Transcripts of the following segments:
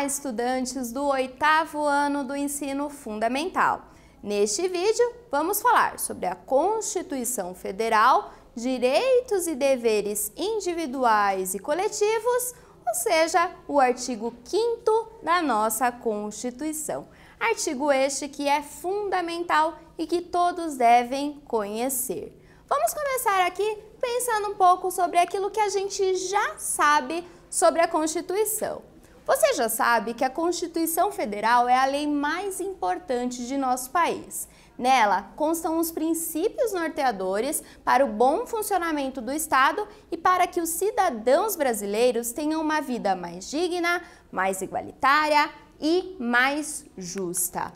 Olá, estudantes do oitavo ano do ensino fundamental. Neste vídeo, vamos falar sobre a Constituição Federal, direitos e deveres individuais e coletivos, ou seja, o artigo 5 da nossa Constituição. Artigo este que é fundamental e que todos devem conhecer. Vamos começar aqui pensando um pouco sobre aquilo que a gente já sabe sobre a Constituição. Você já sabe que a Constituição Federal é a lei mais importante de nosso país. Nela constam os princípios norteadores para o bom funcionamento do Estado e para que os cidadãos brasileiros tenham uma vida mais digna, mais igualitária e mais justa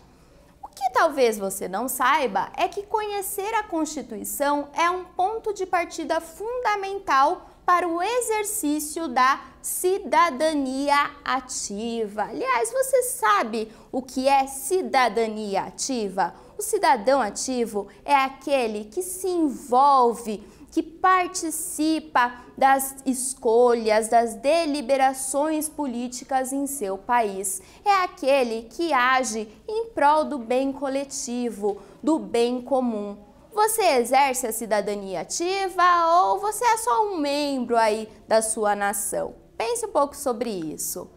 que talvez você não saiba é que conhecer a Constituição é um ponto de partida fundamental para o exercício da cidadania ativa. Aliás, você sabe o que é cidadania ativa? O cidadão ativo é aquele que se envolve que participa das escolhas, das deliberações políticas em seu país. É aquele que age em prol do bem coletivo, do bem comum. Você exerce a cidadania ativa ou você é só um membro aí da sua nação? Pense um pouco sobre isso.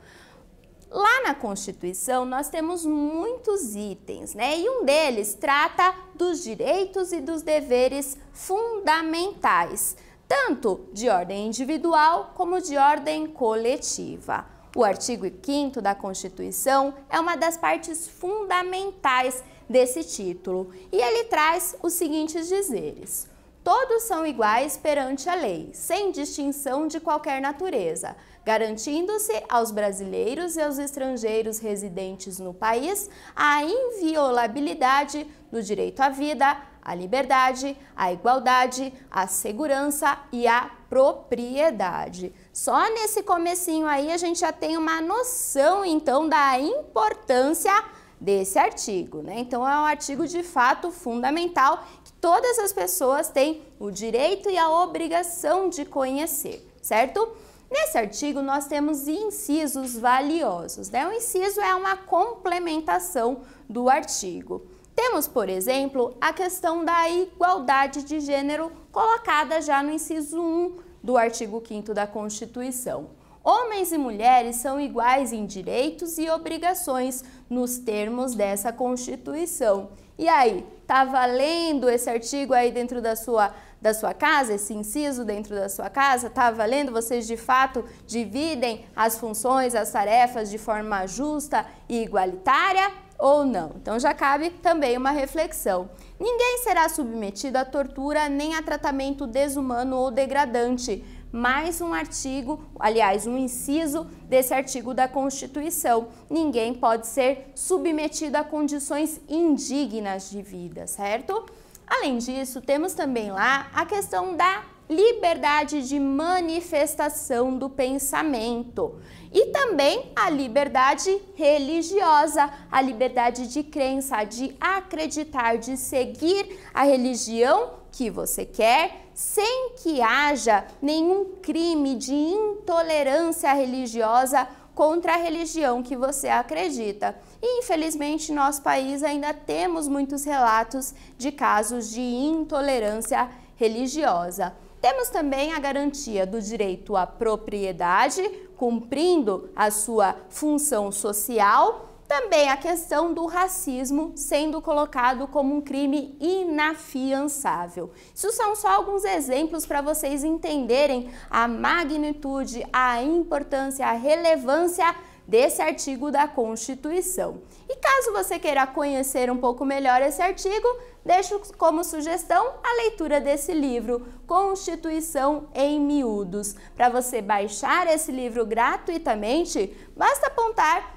Lá na Constituição nós temos muitos itens, né? E um deles trata dos direitos e dos deveres fundamentais, tanto de ordem individual como de ordem coletiva. O artigo 5 da Constituição é uma das partes fundamentais desse título e ele traz os seguintes dizeres todos são iguais perante a lei, sem distinção de qualquer natureza, garantindo-se aos brasileiros e aos estrangeiros residentes no país a inviolabilidade do direito à vida, à liberdade, à igualdade, à segurança e à propriedade. Só nesse comecinho aí a gente já tem uma noção então da importância desse artigo, né? Então é um artigo de fato fundamental todas as pessoas têm o direito e a obrigação de conhecer, certo? Nesse artigo, nós temos incisos valiosos, né? O inciso é uma complementação do artigo. Temos, por exemplo, a questão da igualdade de gênero colocada já no inciso 1 do artigo 5 da Constituição. Homens e mulheres são iguais em direitos e obrigações nos termos dessa Constituição. E aí, tá valendo esse artigo aí dentro da sua da sua casa, esse inciso dentro da sua casa, tá valendo? Vocês de fato dividem as funções, as tarefas de forma justa e igualitária? ou não. Então já cabe também uma reflexão. Ninguém será submetido à tortura nem a tratamento desumano ou degradante mais um artigo, aliás, um inciso desse artigo da Constituição. Ninguém pode ser submetido a condições indignas de vida, certo? Além disso, temos também lá a questão da liberdade de manifestação do pensamento e também a liberdade religiosa, a liberdade de crença, de acreditar, de seguir a religião que você quer, sem que haja nenhum crime de intolerância religiosa contra a religião que você acredita. E, infelizmente, nosso país ainda temos muitos relatos de casos de intolerância religiosa. Temos também a garantia do direito à propriedade, cumprindo a sua função social também a questão do racismo sendo colocado como um crime inafiançável. Isso são só alguns exemplos para vocês entenderem a magnitude, a importância, a relevância desse artigo da Constituição. E caso você queira conhecer um pouco melhor esse artigo, deixo como sugestão a leitura desse livro, Constituição em Miúdos. Para você baixar esse livro gratuitamente, basta apontar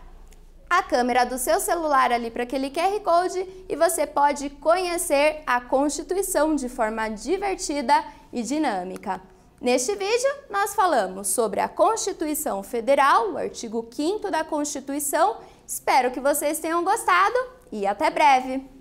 a câmera do seu celular ali para aquele QR Code e você pode conhecer a Constituição de forma divertida e dinâmica. Neste vídeo, nós falamos sobre a Constituição Federal, o artigo 5 da Constituição. Espero que vocês tenham gostado e até breve!